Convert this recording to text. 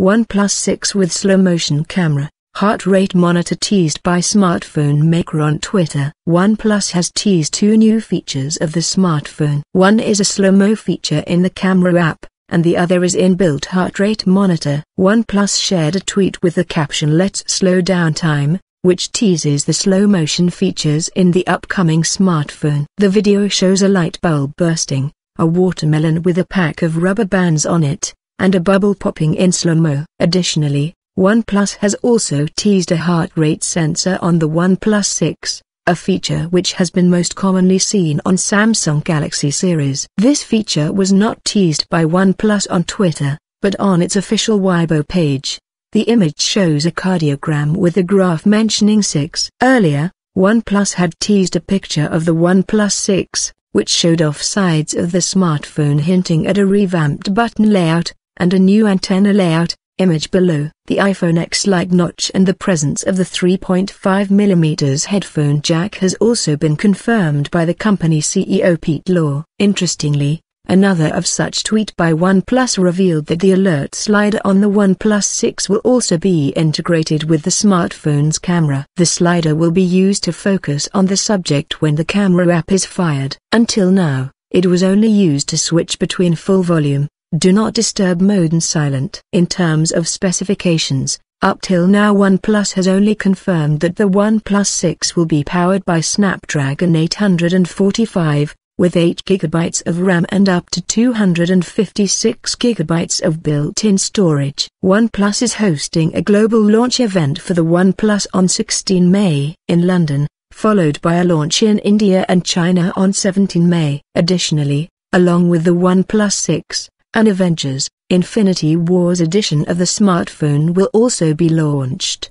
1 plus 6 with slow motion camera, heart rate monitor teased by smartphone maker on Twitter. OnePlus has teased two new features of the smartphone. One is a slow-mo feature in the camera app, and the other is inbuilt heart rate monitor. OnePlus shared a tweet with the caption Let's slow down time, which teases the slow motion features in the upcoming smartphone. The video shows a light bulb bursting, a watermelon with a pack of rubber bands on it, and a bubble popping in slow-mo. Additionally, OnePlus has also teased a heart rate sensor on the OnePlus 6, a feature which has been most commonly seen on Samsung Galaxy series. This feature was not teased by OnePlus on Twitter, but on its official Weibo page. The image shows a cardiogram with a graph mentioning 6. Earlier, OnePlus had teased a picture of the OnePlus 6, which showed off sides of the smartphone hinting at a revamped button layout, and a new antenna layout, image below. The iPhone X-like notch and the presence of the 3.5mm headphone jack has also been confirmed by the company CEO Pete Law. Interestingly, Another of such tweet by OnePlus revealed that the alert slider on the OnePlus 6 will also be integrated with the smartphone's camera. The slider will be used to focus on the subject when the camera app is fired. Until now, it was only used to switch between full volume do not disturb mode and silent. In terms of specifications, up till now OnePlus has only confirmed that the OnePlus 6 will be powered by Snapdragon 845, with 8GB of RAM and up to 256GB of built-in storage. OnePlus is hosting a global launch event for the OnePlus on 16 May in London, followed by a launch in India and China on 17 May. Additionally, along with the OnePlus 6, an Avengers Infinity Wars edition of the smartphone will also be launched.